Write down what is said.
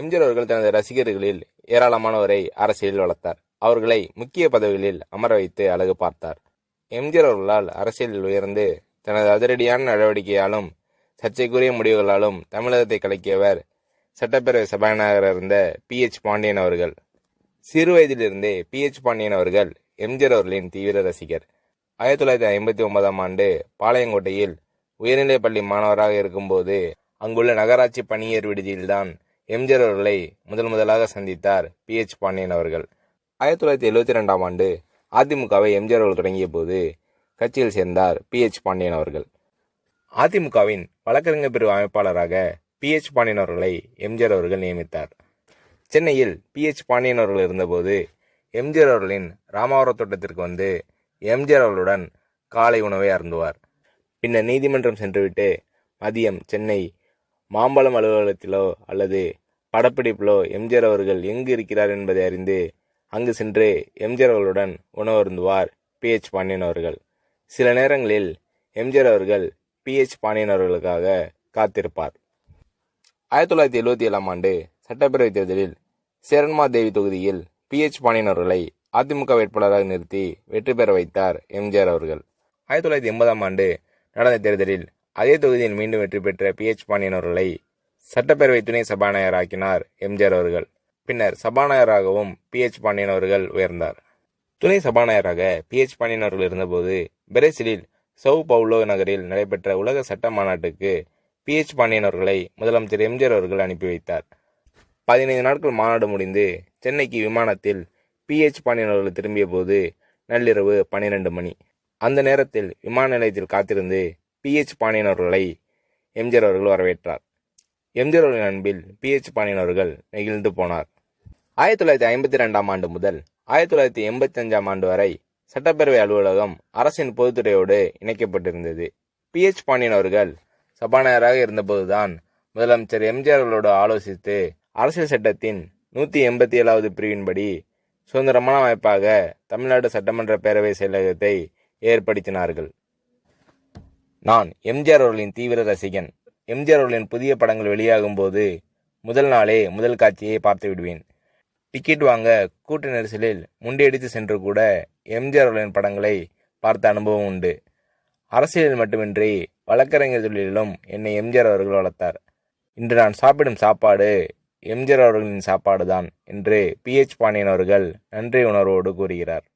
எம்ஜிஆர் அவர்கள் தனது ரசிகர்களில் ஏராளமானோரை அரசியலில் வளர்த்தார் அவர்களை முக்கிய பதவிகளில் அமர வைத்து அழகு பார்த்தார் எம்ஜிஆர் அவர்களால் அரசியலில் உயர்ந்து தனது அதிரடியான நடவடிக்கையாலும் சர்ச்சைக்குரிய முடிவுகளாலும் தமிழகத்தை கலக்கியவர் சட்டப்பேரவை சபாநாயகர் இருந்த பி எச் பாண்டியன் அவர்கள் சிறு வயதிலிருந்தே பி எச் பாண்டியன் அவர்கள் எம்ஜிஆர் அவர்களின் தீவிர ரசிகர் ஆயிரத்தி தொள்ளாயிரத்தி ஐம்பத்தி ஒன்பதாம் ஆண்டு பாளையங்கோட்டையில் உயர்நிலைப் பள்ளி மாணவராக இருக்கும்போது அங்குள்ள நகராட்சி பணியர் விடுதியில்தான் எம்ஜிஆர் அவர்களை முதல் முதலாக சந்தித்தார் பி எச் பாண்டியன் அவர்கள் ஆயிரத்தி தொள்ளாயிரத்தி எழுபத்தி ரெண்டாம் ஆண்டு அதிமுகவை எம்ஜிஆர் அவர்கள் தொடங்கிய போது கட்சியில் சேர்ந்தார் பி எச் பாண்டியன் அவர்கள் அதிமுகவின் வழக்கறிஞர் பிரிவு அமைப்பாளராக பி எச் பாண்டியன் அவர்களை எம்ஜிஆர் அவர்கள் நியமித்தார் சென்னையில் பி எச் பாண்டியன் அவர்கள் இருந்தபோது எம்ஜிஆர் அவர்களின் ராமாவரத் தோட்டத்திற்கு வந்து எம்ஜிஆர் அவர்களுடன் காலை உணவை அருந்துவார் பின்னர் நீதிமன்றம் சென்றுவிட்டு மதியம் சென்னை மாம்பழம் அலுவலகத்திலோ அல்லது படப்பிடிப்பிலோ எம்ஜிஆர் அவர்கள் எங்கு இருக்கிறார் என்பதை அறிந்து அங்கு சென்று எம்ஜிஆர் அவர்களுடன் உணவருந்துவார் பி எச் பாண்டியன் அவர்கள் சில நேரங்களில் எம்ஜிஆர் அவர்கள் பி எச் பாண்டியன் அவர்களுக்காக காத்திருப்பார் ஆயிரத்தி தொள்ளாயிரத்தி எழுபத்தி ஏழாம் ஆண்டு சட்டப்பேரவைத் தேர்தலில் சேரன்மாதேவி தொகுதியில் பி எச் பாண்டியன் அவர்களை அதிமுக வேட்பாளராக நிறுத்தி வெற்றி பெற வைத்தார் எம்ஜிஆர் அவர்கள் ஆயிரத்தி தொள்ளாயிரத்தி எண்பதாம் ஆண்டு நடந்த தேர்தலில் அதே தொகுதியில் மீண்டும் வெற்றி பெற்ற பி எச் பாண்டியன் அவர்களை சட்டப்பேரவை துணை சபாநாயகர் ஆக்கினார் எம்ஜிஆர் அவர்கள் பின்னர் சபாநாயகராகவும் பி எச் பாண்டியன் அவர்கள் உயர்ந்தார் துணை சபாநாயகராக பி எச் பாண்டியன் அவர்கள் இருந்தபோது பிரேசிலில் சவு பவுலோ நகரில் நடைபெற்ற உலக சட்ட மாநாட்டுக்கு பி எச் பாண்டியன் அவர்களை முதலமைச்சர் எம்ஜிஆர் அவர்கள் அனுப்பி வைத்தார் பதினைந்து நாட்கள் மாநாடு முடிந்து சென்னைக்கு விமானத்தில் பி எச் பாண்டியன் அவர்கள் திரும்பிய போது நள்ளிரவு பன்னிரண்டு மணி அந்த நேரத்தில் விமான நிலையத்தில் காத்திருந்து பிஹெச் பாண்டியன் அவர்களை எம்ஜிஆர் அவர்கள் வரவேற்றார் எம்ஜிஆர் அவர்களின் அன்பில் பிஹெச் பாண்டியன் அவர்கள் நெகிழ்ந்து போனார் ஆயிரத்தி தொள்ளாயிரத்தி ஐம்பத்தி ரெண்டாம் ஆண்டு முதல் ஆயிரத்தி தொள்ளாயிரத்தி எண்பத்தி அஞ்சாம் ஆண்டு வரை சட்டப்பேரவை அலுவலகம் அரசின் பொதுத்துறையோடு இணைக்கப்பட்டிருந்தது பிஹெச் பாண்டியன் அவர்கள் சபாநாயகராக இருந்தபோதுதான் முதலமைச்சர் எம்ஜிஆர் அவர்களோடு ஆலோசித்து அரசியல் சட்டத்தின் நூற்றி எண்பத்தி ஏழாவது பிரிவின்படி சுதந்திரமான அமைப்பாக தமிழ்நாடு சட்டமன்ற பேரவை செயலகத்தை ஏற்படுத்தினார்கள் நான் எம்ஜிஆர் அவர்களின் தீவிர ரசிகன் எம்ஜிஆர் அவர்களின் புதிய படங்கள் வெளியாகும் போது முதல் நாளே முதல் காட்சியை பார்த்து விடுவேன் டிக்கெட் வாங்க கூட்ட நெரிசலில் முண்டியடித்து சென்று கூட எம்ஜிஆர் அவர்களின் படங்களை பார்த்த அனுபவம் உண்டு அரசியலில் மட்டுமின்றி வழக்கறிஞர் தொழிலிலும் என்னை எம்ஜிஆர் அவர்கள் வளர்த்தார் இன்று நான் சாப்பிடும் சாப்பாடு எம்ஜிஆர் அவர்களின் சாப்பாடு தான் என்று பி எச் பாண்டியன் அவர்கள் நன்றி உணர்வோடு கூறுகிறார்